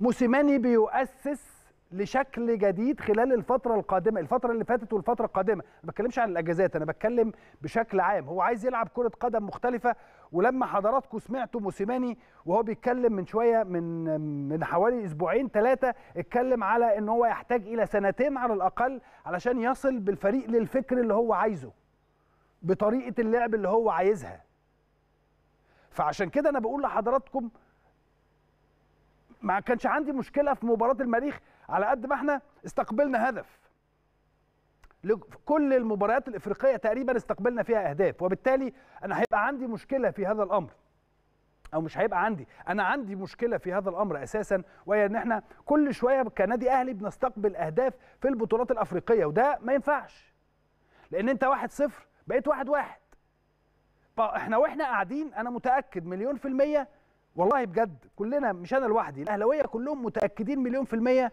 موسيماني بيؤسس لشكل جديد خلال الفترة القادمة، الفترة اللي فاتت والفترة القادمة، ما بتكلمش عن الأجازات أنا بتكلم بشكل عام، هو عايز يلعب كرة قدم مختلفة ولما حضراتكم سمعتوا موسيماني وهو بيتكلم من شوية من من حوالي أسبوعين ثلاثة اتكلم على إن هو يحتاج إلى سنتين على الأقل علشان يصل بالفريق للفكر اللي هو عايزه. بطريقة اللعب اللي هو عايزها. فعشان كده أنا بقول لحضراتكم ما كانش عندي مشكله في مباراه المريخ على قد ما احنا استقبلنا هدف كل المباريات الافريقيه تقريبا استقبلنا فيها اهداف وبالتالي انا هيبقى عندي مشكله في هذا الامر او مش هيبقى عندي انا عندي مشكله في هذا الامر اساسا وهي ان احنا كل شويه كنادي اهلي بنستقبل اهداف في البطولات الافريقيه وده ما ينفعش لان انت واحد صفر بقيت واحد واحد احنا واحنا قاعدين انا متاكد مليون في الميه والله بجد كلنا مش انا لوحدي الاهلاويه كلهم متاكدين مليون في الميه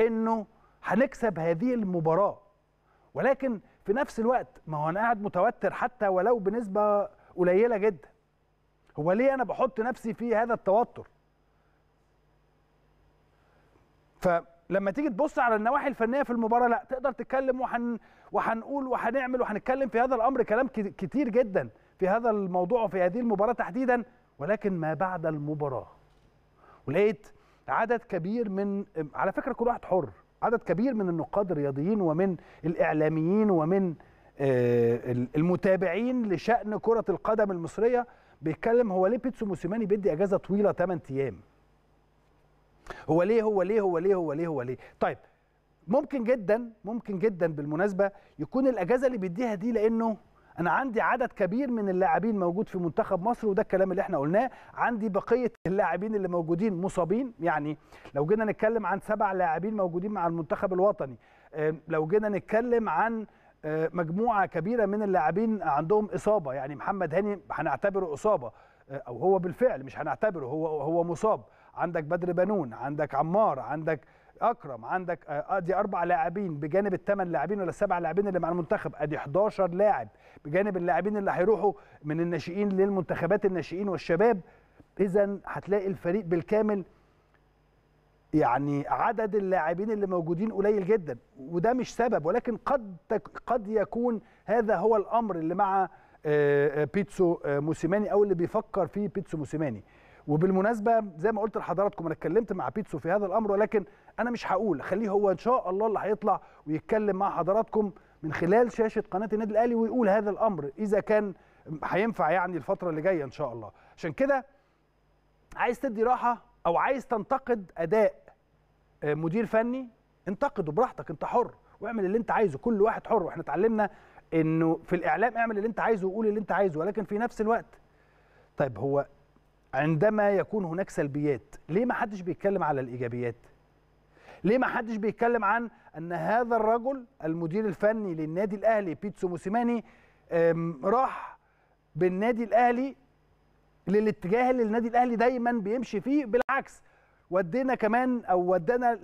انه هنكسب هذه المباراه ولكن في نفس الوقت ما هو انا قاعد متوتر حتى ولو بنسبه قليله جدا هو ليه انا بحط نفسي في هذا التوتر فلما تيجي تبص على النواحي الفنيه في المباراه لا تقدر تتكلم وحن وهنقول وهنعمل وهنتكلم في هذا الامر كلام كتير جدا في هذا الموضوع وفي هذه المباراه تحديدا ولكن ما بعد المباراه ولقيت عدد كبير من على فكره كل واحد حر عدد كبير من النقاد الرياضيين ومن الاعلاميين ومن آه، المتابعين لشان كره القدم المصريه بيتكلم هو ليه بيتسو موسيماني بيدي اجازه طويله 8 ايام هو ليه هو ليه هو ليه هو ليه هو ليه طيب ممكن جدا ممكن جدا بالمناسبه يكون الاجازه اللي بيديها دي لانه انا عندي عدد كبير من اللاعبين موجود في منتخب مصر وده الكلام اللي احنا قلناه عندي بقيه اللاعبين اللي موجودين مصابين يعني لو جينا نتكلم عن سبع لاعبين موجودين مع المنتخب الوطني لو جينا نتكلم عن آه، مجموعه كبيره من اللاعبين عندهم اصابه يعني محمد هاني هنعتبره اصابه آه، او هو بالفعل مش هنعتبره هو هو مصاب عندك بدر بنون عندك عمار عندك اكرم عندك ادي آه، آه، اربع لاعبين بجانب الثمان لاعبين ولا السبع لاعبين اللي مع المنتخب ادي 11 لاعب بجانب اللاعبين اللي هيروحوا من الناشئين للمنتخبات الناشئين والشباب اذا هتلاقي الفريق بالكامل يعني عدد اللاعبين اللي موجودين قليل جدا وده مش سبب ولكن قد قد يكون هذا هو الامر اللي مع آه، بيتسو موسيماني او اللي بيفكر فيه بيتسو موسيماني وبالمناسبه زي ما قلت لحضراتكم انا اتكلمت مع بيتسو في هذا الامر ولكن انا مش هقول خليه هو ان شاء الله اللي هيطلع ويتكلم مع حضراتكم من خلال شاشه قناه النادي الاهلي ويقول هذا الامر اذا كان هينفع يعني الفتره اللي جايه ان شاء الله عشان كده عايز تدي راحه او عايز تنتقد اداء آه، مدير فني انتقده براحتك انت حر واعمل اللي انت عايزه كل واحد حر واحنا اتعلمنا انه في الاعلام اعمل اللي انت عايزه وقول اللي انت عايزه ولكن في نفس الوقت طيب هو عندما يكون هناك سلبيات ليه ما حدش بيتكلم على الايجابيات ليه ما حدش بيتكلم عن ان هذا الرجل المدير الفني للنادي الاهلي بيتسو موسيماني راح بالنادي الاهلي للاتجاه اللي النادي الاهلي دايما بيمشي فيه بالعكس ودينا كمان او ودانا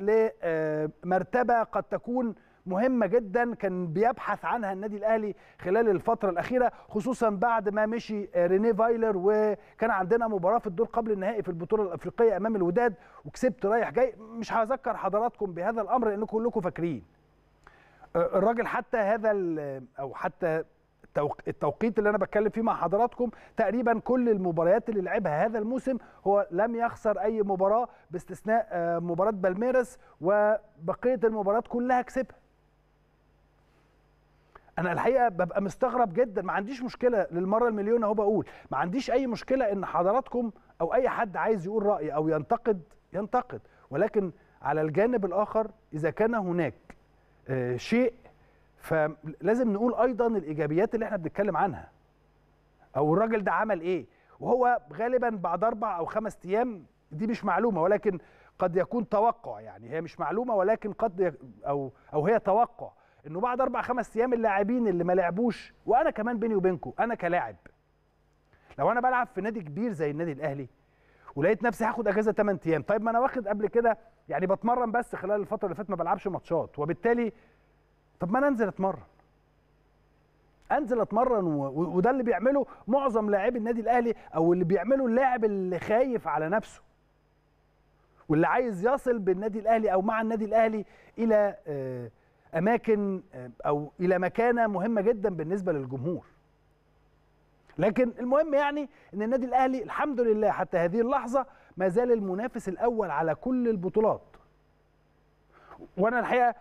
لمرتبه قد تكون مهمه جدا كان بيبحث عنها النادي الاهلي خلال الفتره الاخيره خصوصا بعد ما مشي آه، ريني فايلر وكان عندنا مباراه في الدور قبل النهائي في البطوله الافريقيه امام الوداد وكسبت رايح جاي مش هذكر حضراتكم بهذا الامر لانكم كلكم فاكرين آه، الراجل حتى هذا او حتى التوقيت اللي انا بتكلم فيه مع حضراتكم تقريبا كل المباريات اللي لعبها هذا الموسم هو لم يخسر اي مباراه باستثناء آه، مباراه بالميرس وبقيه المباريات كلها كسبها انا الحقيقه ببقى مستغرب جدا ما عنديش مشكله للمره المليون اهو بقول ما عنديش اي مشكله ان حضراتكم او اي حد عايز يقول راي او ينتقد ينتقد ولكن على الجانب الاخر اذا كان هناك آه، شيء فلازم نقول ايضا الايجابيات اللي احنا بنتكلم عنها او الراجل ده عمل ايه وهو غالبا بعد اربع او خمس ايام دي مش معلومه ولكن قد يكون توقع يعني هي مش معلومه ولكن قد او او هي توقع انه بعد اربع خمس ايام اللاعبين اللي ما لعبوش وانا كمان بيني وبينكم انا كلاعب لو انا بلعب في نادي كبير زي النادي الاهلي ولقيت نفسي هاخد اجازه 8 ايام طيب ما انا واخد قبل كده يعني بتمرن بس خلال الفتره اللي فاتت ما بلعبش ماتشات وبالتالي طب ما انا انزل اتمرن انزل اتمرن و... وده اللي بيعمله معظم لاعبي النادي الاهلي او اللي بيعمله اللاعب اللي خايف على نفسه واللي عايز يصل بالنادي الاهلي او مع النادي الاهلي الى آه اماكن آه، او الى مكانه مهمه جدا بالنسبه للجمهور لكن المهم يعني ان النادي الاهلي الحمد لله حتى هذه اللحظه ما زال المنافس الاول على كل البطولات وانا الحقيقه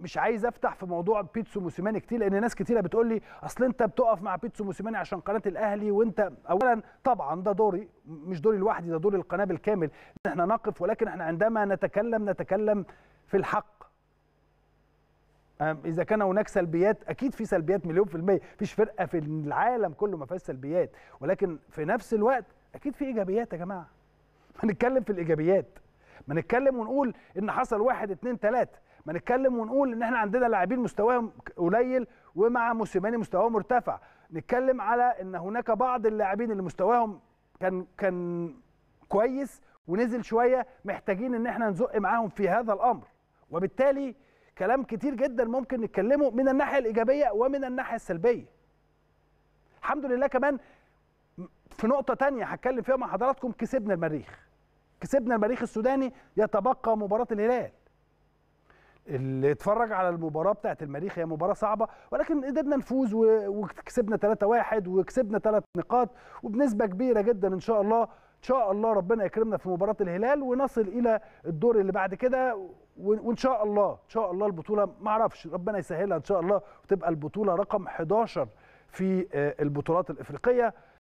مش عايز افتح في موضوع بيتسو موسيماني كتير لان ناس كتيره بتقول لي اصل انت بتقف مع بيتسو موسيماني عشان قناه الاهلي وانت اولا طبعا ده دوري مش دوري لوحدي ده دوري القناه بالكامل ان احنا نقف ولكن احنا عندما نتكلم نتكلم في الحق اذا كان هناك سلبيات اكيد في سلبيات مليون في الميه مفيش فرقه في العالم كله ما فيهاش سلبيات ولكن في نفس الوقت اكيد في ايجابيات يا جماعه ما نتكلم في الايجابيات ما نتكلم ونقول ان حصل واحد اتنين تلاته ما نتكلم ونقول ان احنا عندنا لاعبين مستواهم قليل ومع موسيماني مستواه مرتفع نتكلم على ان هناك بعض اللاعبين اللي مستواهم كان كان كويس ونزل شويه محتاجين ان احنا نزق معاهم في هذا الامر وبالتالي كلام كتير جدا ممكن نتكلمه من الناحيه الايجابيه ومن الناحيه السلبيه الحمد لله كمان في نقطه تانية هتكلم فيها مع حضراتكم كسبنا المريخ كسبنا المريخ السوداني يتبقى مباراه الهلال اللي اتفرج على المباراه بتاعه المريخ هي مباراه صعبه ولكن قدرنا نفوز وكسبنا 3-1 وكسبنا 3 نقاط وبنسبه كبيره جدا ان شاء الله شاء الله ربنا يكرمنا في مباراه الهلال ونصل الى الدور اللي بعد كده وان شاء الله ان شاء الله البطوله ما اعرفش ربنا يسهلها ان شاء الله وتبقى البطوله رقم 11 في آه، البطولات الافريقيه